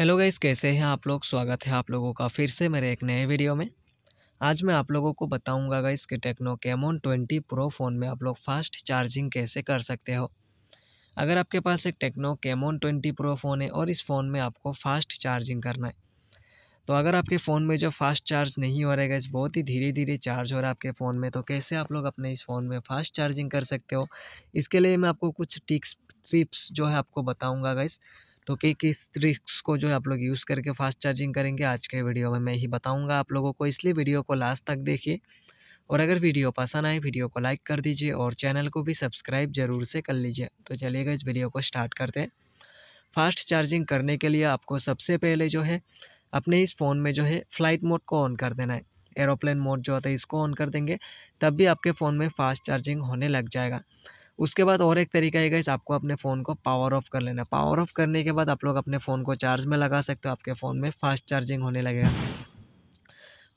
hello guys कैसे हैं आप लोग स्वागत है आप लोगों का फिर से मेरे एक नए वीडियो में आज मैं आप लोगों को बताऊंगा गाइस कि Tecno Camon twenty pro phone में आप लोग फास्ट चार्जिंग कैसे कर सकते हो अगर आपके पास एक Tecno Camon twenty pro phone है और इस फ़ोन में आपको फास्ट चार्जिंग करना है तो अगर आपके फ़ोन में जो फास्ट चार्ज नहीं हो रहा है गाइस बहुत ही धीरे धीरे चार्ज हो रहा है आपके फ़ोन में तो कैसे आप लोग अपने इस फ़ोन में फास्ट चार्जिंग कर सकते हो इसके लिए मैं आपको कुछ टिक्स ट्रिप्स जो है आपको बताऊँगा गाइस तो कि किस ट्रिक्स को जो है आप लोग यूज़ करके फास्ट चार्जिंग करेंगे आज के वीडियो में मैं ही बताऊँगा आप लोगों को इसलिए वीडियो को लास्ट तक देखिए और अगर वीडियो पसंद आए वीडियो को लाइक कर दीजिए और चैनल को भी सब्सक्राइब जरूर से कर लीजिए तो चलिएगा इस वीडियो को स्टार्ट करते हैं फास्ट चार्जिंग करने के लिए आपको सबसे पहले जो है अपने इस फ़ोन में जो है फ़्लाइट मोड को ऑन कर देना है एरोप्लेन मोड जो होता है इसको ऑन कर देंगे तब भी आपके फ़ोन में फास्ट चार्जिंग होने लग जाएगा उसके बाद और एक तरीका है गाइस आपको अपने फ़ोन को पावर ऑफ कर लेना पावर ऑफ करने के बाद आप लोग अपने फ़ोन को चार्ज में लगा सकते हो आपके फ़ोन में फास्ट चार्जिंग होने लगेगा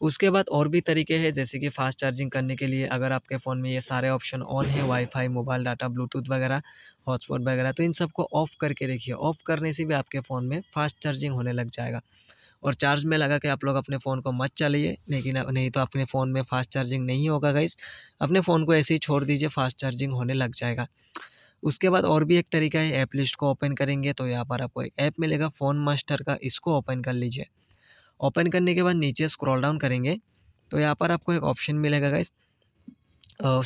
उसके बाद और भी तरीके हैं जैसे कि फास्ट चार्जिंग करने के लिए अगर आपके फ़ोन में ये सारे ऑप्शन ऑन है वाईफाई मोबाइल डाटा ब्लूटूथ वगैरह हॉटस्पॉट वगैरह तो इन सबको ऑफ़ करके रखिए ऑफ़ करने से भी आपके फ़ोन में फास्ट चार्जिंग होने लग जाएगा और चार्ज में लगा के आप लोग अपने फ़ोन को मत चलाइए लेकिन नहीं तो अपने फ़ोन में फास्ट चार्जिंग नहीं होगा गाइस अपने फ़ोन को ऐसे ही छोड़ दीजिए फास्ट चार्जिंग होने लग जाएगा उसके बाद और भी एक तरीका है ऐप लिस्ट को ओपन करेंगे तो यहाँ पर आपको एक ऐप मिलेगा फ़ोन मास्टर का इसको ओपन कर लीजिए ओपन करने के बाद नीचे स्क्रॉल डाउन करेंगे तो यहाँ पर आपको एक ऑप्शन मिलेगा गाइस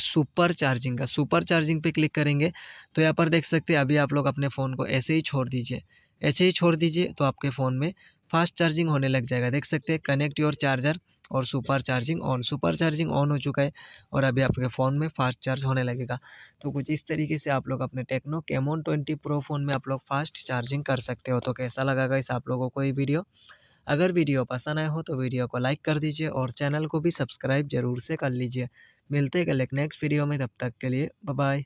सुपर चार्जिंग का सुपर चार्जिंग पे क्लिक करेंगे तो यहाँ पर देख सकते हैं अभी आप लोग अपने फ़ोन को ऐसे ही छोड़ दीजिए ऐसे ही छोड़ दीजिए तो आपके फ़ोन में फास्ट चार्जिंग होने लग जाएगा देख सकते हैं कनेक्ट योर चार्जर और super charging on super charging on हो चुका है और अभी आपके फ़ोन में फास्ट चार्ज होने लगेगा तो कुछ इस तरीके से आप लोग अपने Tecno Camon twenty pro phone में आप लोग फास्ट चार्जिंग कर सकते हो तो कैसा लगा इस आप लोगों को ये वीडियो अगर वीडियो पसंद आए हो तो वीडियो को लाइक कर दीजिए और चैनल को भी सब्सक्राइब जरूर से कर लीजिए मिलते हैं कल एक नेक्स्ट वीडियो में तब तक के लिए बाय